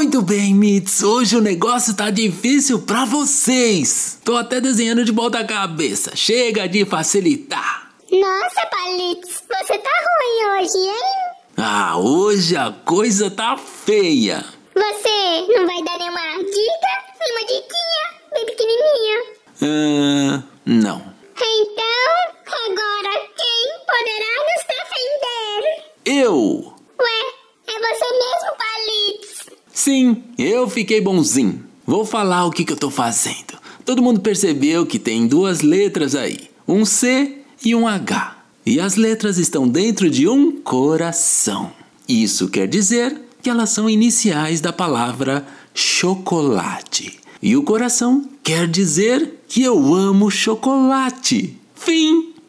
Muito bem, Mits, hoje o negócio tá difícil pra vocês. Tô até desenhando de volta a cabeça, chega de facilitar. Nossa, Palitz, você tá ruim hoje, hein? Ah, hoje a coisa tá feia. Você não vai dar nenhuma dica, uma diquinha, bem pequenininha? Ah, não. Então, agora quem poderá nos defender? Eu! Sim, eu fiquei bonzinho. Vou falar o que, que eu tô fazendo. Todo mundo percebeu que tem duas letras aí, um C e um H. E as letras estão dentro de um coração. Isso quer dizer que elas são iniciais da palavra chocolate. E o coração quer dizer que eu amo chocolate. Fim!